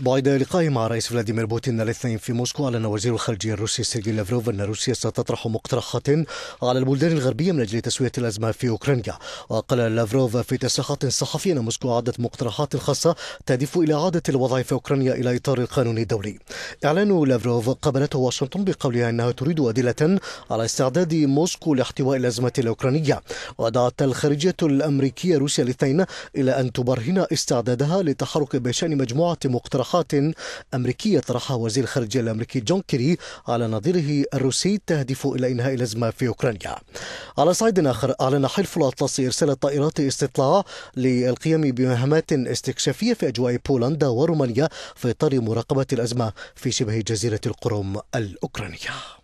بعد لقائه مع الرئيس فلاديمير بوتين الاثنين في موسكو أعلن وزير الخارجية الروسي سيرجي لافروف أن روسيا ستطرح مقترحات على البلدان الغربية من أجل تسوية الأزمة في أوكرانيا وقال لافروف في تصريحات صحفي أن موسكو أعدت مقترحات خاصة تهدف إلى إعادة الوضع في أوكرانيا إلى إطار القانون الدولي إعلان لافروف قابلته واشنطن بقولها أنها تريد أدلة على استعداد موسكو لاحتواء الأزمة الأوكرانية ودعت الخارجية الأمريكية روسيا الاثنين إلى أن تبرهن استعدادها للتحرك بشأن مجموعة مقترحات تصريحات أمريكية طرحها وزير الخارجية الأمريكي جون كيري على نظيره الروسي تهدف إلى إنهاء الأزمة في أوكرانيا على صعيد آخر أعلن حلف الأطلسي إرسال طائرات استطلاع للقيام بمهمات استكشافية في أجواء بولندا ورومانيا في إطار مراقبة الأزمة في شبه جزيرة القرم الأوكرانية